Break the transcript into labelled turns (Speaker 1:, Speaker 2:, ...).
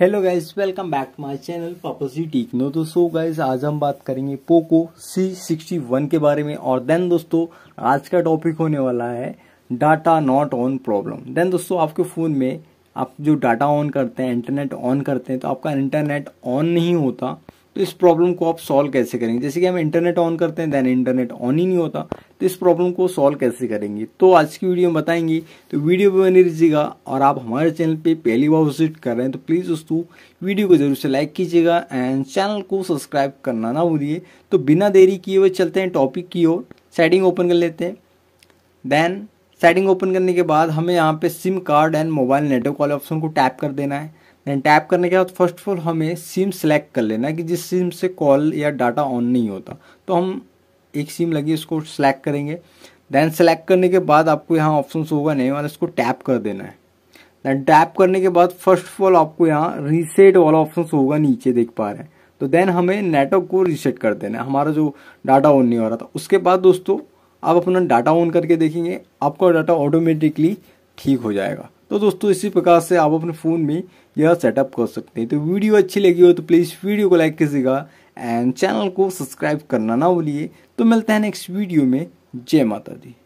Speaker 1: hello guys welcome back to my channel पापसी टीकनो तो सो गाइज आज हम बात करेंगे पोको सी सिक्सटी वन के बारे में और देन दोस्तों आज का टॉपिक होने वाला है data not on problem then दोस्तों आपके फ़ोन में आप जो डाटा ऑन करते हैं इंटरनेट ऑन करते हैं तो आपका इंटरनेट ऑन नहीं होता तो इस प्रॉब्लम को आप सॉल्व कैसे करेंगे जैसे कि हम इंटरनेट ऑन करते हैं देन इंटरनेट ऑन ही नहीं होता तो इस प्रॉब्लम को सॉल्व कैसे करेंगे तो आज की वीडियो में बताएंगे तो वीडियो भी बने रहिएगा और आप हमारे चैनल पे पहली बार विजिट कर रहे हैं तो प्लीज़ दोस्तों वीडियो को जरूर से लाइक कीजिएगा एंड चैनल को सब्सक्राइब करना ना भूलिए तो बिना देरी किए हुए चलते हैं टॉपिक की ओर सेटिंग ओपन कर लेते हैं देन सेटिंग ओपन करने के बाद हमें यहाँ पे SIM card and mobile network वाले ऑप्शन को टैप कर देना है देन टैप करने के बाद फर्स्ट ऑफ ऑल हमें सिम सेलेक्ट कर लेना है कि जिस सिम से कॉल या डाटा ऑन नहीं होता तो हम एक सिम लगी उसको सेलेक्ट करेंगे देन सेलेक्ट करने के बाद आपको यहाँ ऑप्शन होगा नहीं वाला इसको टैप कर देना है देन टैप करने के बाद फर्स्ट ऑफ ऑल आपको यहाँ रीसेट वाला ऑप्शन होगा नीचे देख पा रहे हैं तो देन हमें नेटवर्क को रीसेट कर देना है हमारा जो डाटा ऑन नहीं हो रहा था उसके बाद दोस्तों आप अपना डाटा ऑन करके देखेंगे आपका डाटा ऑटोमेटिकली ठीक हो जाएगा तो दोस्तों इसी प्रकार से आप अपने फ़ोन में यह सेटअप कर सकते हैं तो वीडियो अच्छी लगी हो तो प्लीज़ वीडियो को लाइक कीजिएगा एंड चैनल को सब्सक्राइब करना ना भूलिए तो मिलते हैं नेक्स्ट वीडियो में जय माता दी